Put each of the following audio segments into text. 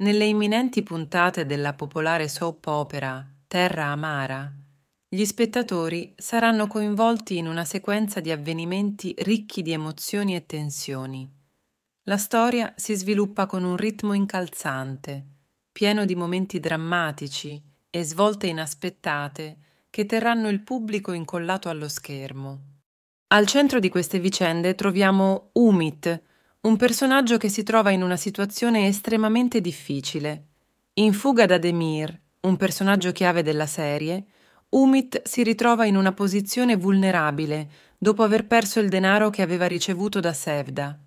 Nelle imminenti puntate della popolare soap opera Terra Amara, gli spettatori saranno coinvolti in una sequenza di avvenimenti ricchi di emozioni e tensioni. La storia si sviluppa con un ritmo incalzante, pieno di momenti drammatici e svolte inaspettate che terranno il pubblico incollato allo schermo. Al centro di queste vicende troviamo Umit, un personaggio che si trova in una situazione estremamente difficile. In fuga da Demir, un personaggio chiave della serie, Umit si ritrova in una posizione vulnerabile dopo aver perso il denaro che aveva ricevuto da Sevda.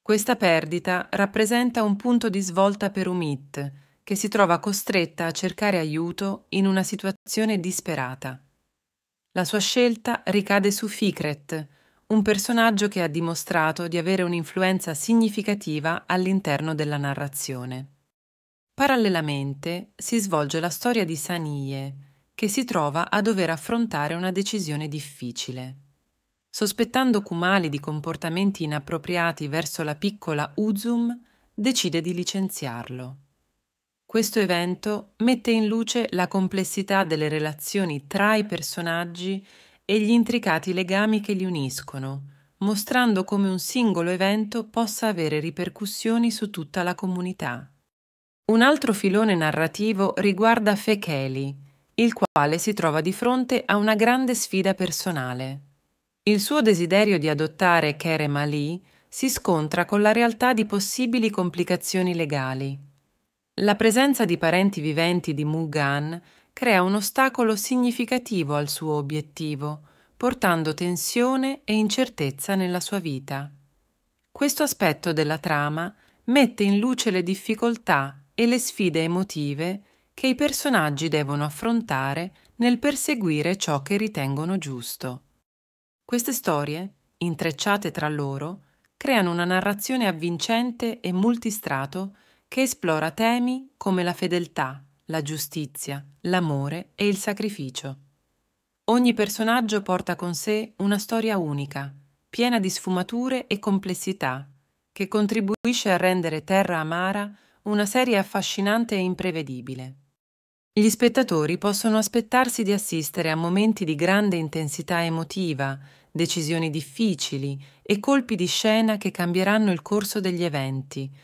Questa perdita rappresenta un punto di svolta per Umit, che si trova costretta a cercare aiuto in una situazione disperata. La sua scelta ricade su Fikret, un personaggio che ha dimostrato di avere un'influenza significativa all'interno della narrazione. Parallelamente si svolge la storia di Sanie, che si trova a dover affrontare una decisione difficile. Sospettando Kumali di comportamenti inappropriati verso la piccola Uzum, decide di licenziarlo. Questo evento mette in luce la complessità delle relazioni tra i personaggi e gli intricati legami che li uniscono, mostrando come un singolo evento possa avere ripercussioni su tutta la comunità. Un altro filone narrativo riguarda Fecheli, il quale si trova di fronte a una grande sfida personale. Il suo desiderio di adottare Kerem Ali si scontra con la realtà di possibili complicazioni legali. La presenza di parenti viventi di Mugan crea un ostacolo significativo al suo obiettivo, portando tensione e incertezza nella sua vita. Questo aspetto della trama mette in luce le difficoltà e le sfide emotive che i personaggi devono affrontare nel perseguire ciò che ritengono giusto. Queste storie, intrecciate tra loro, creano una narrazione avvincente e multistrato che esplora temi come la fedeltà, la giustizia, l'amore e il sacrificio. Ogni personaggio porta con sé una storia unica, piena di sfumature e complessità, che contribuisce a rendere Terra Amara una serie affascinante e imprevedibile. Gli spettatori possono aspettarsi di assistere a momenti di grande intensità emotiva, decisioni difficili e colpi di scena che cambieranno il corso degli eventi,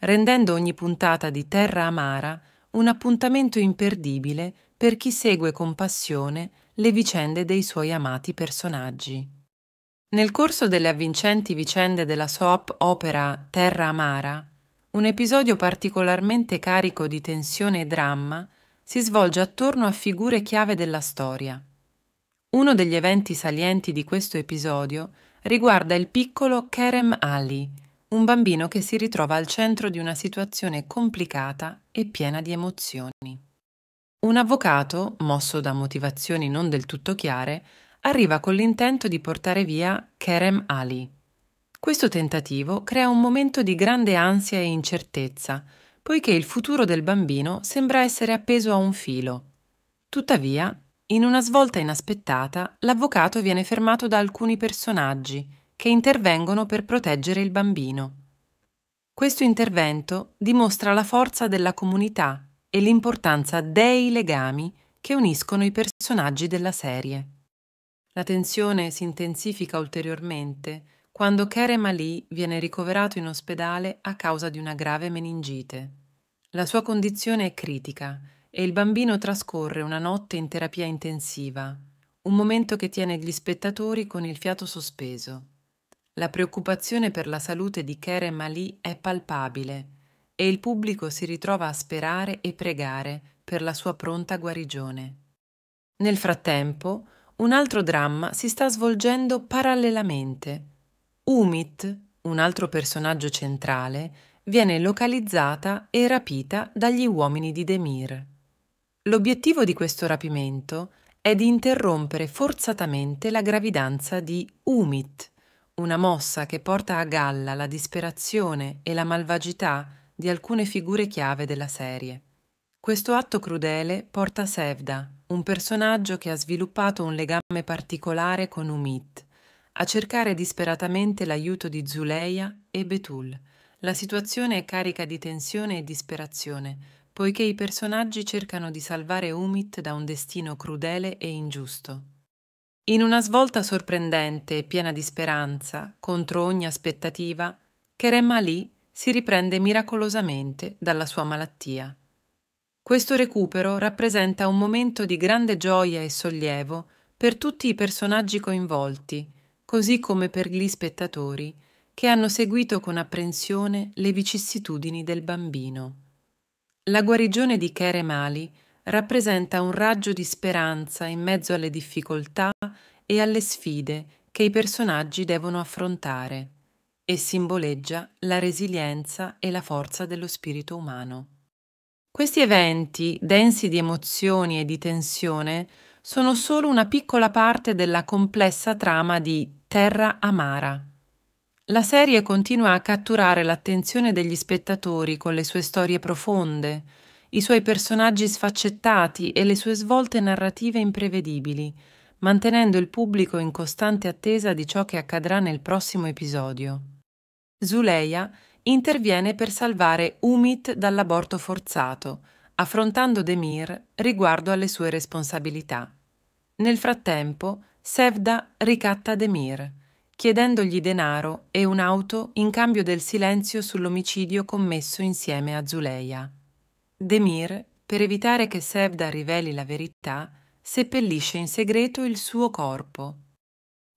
rendendo ogni puntata di Terra Amara un appuntamento imperdibile per chi segue con passione le vicende dei suoi amati personaggi. Nel corso delle avvincenti vicende della soap opera Terra Amara, un episodio particolarmente carico di tensione e dramma si svolge attorno a figure chiave della storia. Uno degli eventi salienti di questo episodio riguarda il piccolo Kerem Ali, un bambino che si ritrova al centro di una situazione complicata e piena di emozioni. Un avvocato, mosso da motivazioni non del tutto chiare, arriva con l'intento di portare via Kerem Ali. Questo tentativo crea un momento di grande ansia e incertezza, poiché il futuro del bambino sembra essere appeso a un filo. Tuttavia, in una svolta inaspettata, l'avvocato viene fermato da alcuni personaggi, che intervengono per proteggere il bambino. Questo intervento dimostra la forza della comunità e l'importanza dei legami che uniscono i personaggi della serie. La tensione si intensifica ulteriormente quando Kerem Ali viene ricoverato in ospedale a causa di una grave meningite. La sua condizione è critica e il bambino trascorre una notte in terapia intensiva, un momento che tiene gli spettatori con il fiato sospeso. La preoccupazione per la salute di Kerem Ali è palpabile e il pubblico si ritrova a sperare e pregare per la sua pronta guarigione. Nel frattempo, un altro dramma si sta svolgendo parallelamente. Umit, un altro personaggio centrale, viene localizzata e rapita dagli uomini di Demir. L'obiettivo di questo rapimento è di interrompere forzatamente la gravidanza di Umit, una mossa che porta a galla la disperazione e la malvagità di alcune figure chiave della serie. Questo atto crudele porta Sevda, un personaggio che ha sviluppato un legame particolare con Umit, a cercare disperatamente l'aiuto di Zuleia e Betul. La situazione è carica di tensione e disperazione, poiché i personaggi cercano di salvare Umit da un destino crudele e ingiusto. In una svolta sorprendente e piena di speranza, contro ogni aspettativa, Kerem Ali si riprende miracolosamente dalla sua malattia. Questo recupero rappresenta un momento di grande gioia e sollievo per tutti i personaggi coinvolti, così come per gli spettatori che hanno seguito con apprensione le vicissitudini del bambino. La guarigione di Kerem Ali rappresenta un raggio di speranza in mezzo alle difficoltà e alle sfide che i personaggi devono affrontare e simboleggia la resilienza e la forza dello spirito umano. Questi eventi, densi di emozioni e di tensione, sono solo una piccola parte della complessa trama di Terra Amara. La serie continua a catturare l'attenzione degli spettatori con le sue storie profonde, i suoi personaggi sfaccettati e le sue svolte narrative imprevedibili, mantenendo il pubblico in costante attesa di ciò che accadrà nel prossimo episodio. Zuleia interviene per salvare Umit dall'aborto forzato, affrontando Demir riguardo alle sue responsabilità. Nel frattempo, Sevda ricatta Demir, chiedendogli denaro e un'auto in cambio del silenzio sull'omicidio commesso insieme a Zuleia. Demir, per evitare che Sevda riveli la verità, seppellisce in segreto il suo corpo.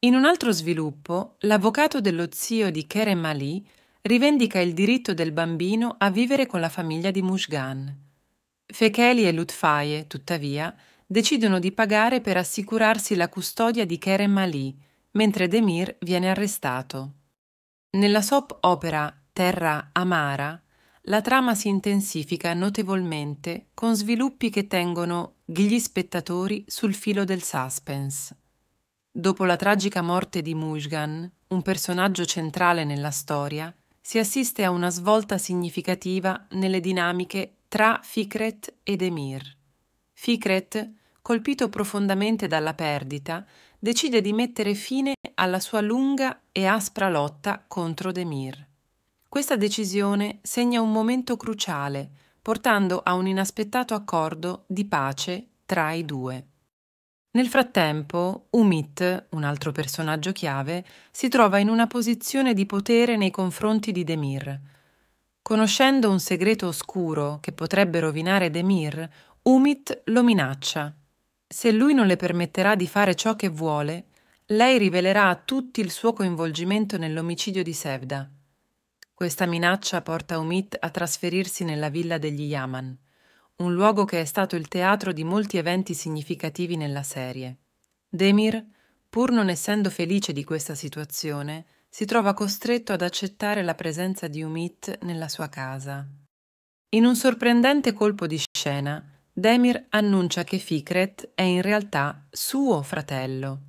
In un altro sviluppo, l'avvocato dello zio di Kerem Ali rivendica il diritto del bambino a vivere con la famiglia di Mushgan. Fekeli e Lutfaye, tuttavia, decidono di pagare per assicurarsi la custodia di Kerem Ali, mentre Demir viene arrestato. Nella soap opera Terra Amara, la trama si intensifica notevolmente con sviluppi che tengono gli spettatori sul filo del suspense. Dopo la tragica morte di Mushgan, un personaggio centrale nella storia, si assiste a una svolta significativa nelle dinamiche tra Fikret ed Emir. Fikret, colpito profondamente dalla perdita, decide di mettere fine alla sua lunga e aspra lotta contro Demir. Questa decisione segna un momento cruciale, portando a un inaspettato accordo di pace tra i due. Nel frattempo, Umit, un altro personaggio chiave, si trova in una posizione di potere nei confronti di Demir. Conoscendo un segreto oscuro che potrebbe rovinare Demir, Umit lo minaccia. Se lui non le permetterà di fare ciò che vuole, lei rivelerà a tutti il suo coinvolgimento nell'omicidio di Sevda. Questa minaccia porta Umit a trasferirsi nella villa degli Yaman, un luogo che è stato il teatro di molti eventi significativi nella serie. Demir, pur non essendo felice di questa situazione, si trova costretto ad accettare la presenza di Umit nella sua casa. In un sorprendente colpo di scena, Demir annuncia che Fikret è in realtà suo fratello.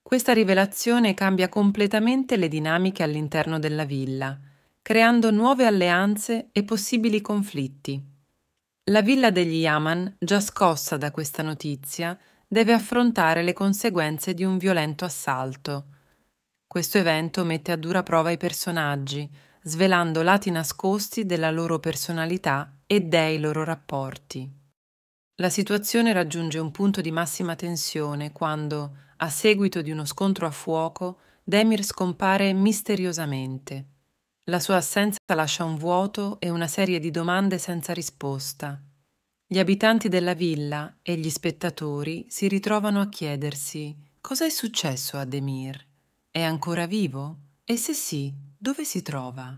Questa rivelazione cambia completamente le dinamiche all'interno della villa creando nuove alleanze e possibili conflitti. La villa degli Yaman, già scossa da questa notizia, deve affrontare le conseguenze di un violento assalto. Questo evento mette a dura prova i personaggi, svelando lati nascosti della loro personalità e dei loro rapporti. La situazione raggiunge un punto di massima tensione quando, a seguito di uno scontro a fuoco, Demir scompare misteriosamente. La sua assenza lascia un vuoto e una serie di domande senza risposta. Gli abitanti della villa e gli spettatori si ritrovano a chiedersi cosa è successo a Demir. È ancora vivo? E se sì, dove si trova?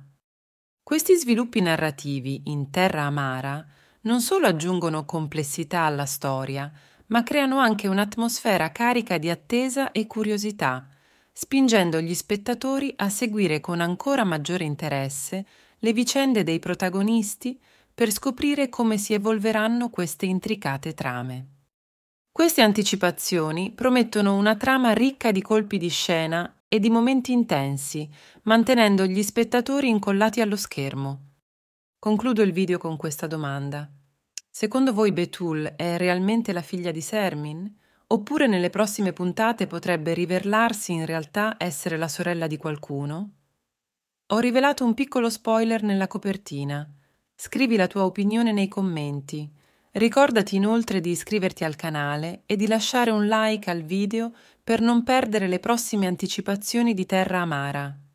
Questi sviluppi narrativi in terra amara non solo aggiungono complessità alla storia, ma creano anche un'atmosfera carica di attesa e curiosità, spingendo gli spettatori a seguire con ancora maggiore interesse le vicende dei protagonisti per scoprire come si evolveranno queste intricate trame. Queste anticipazioni promettono una trama ricca di colpi di scena e di momenti intensi, mantenendo gli spettatori incollati allo schermo. Concludo il video con questa domanda. Secondo voi Betul è realmente la figlia di Sermin? oppure nelle prossime puntate potrebbe rivelarsi in realtà essere la sorella di qualcuno? Ho rivelato un piccolo spoiler nella copertina. Scrivi la tua opinione nei commenti. Ricordati inoltre di iscriverti al canale e di lasciare un like al video per non perdere le prossime anticipazioni di Terra Amara.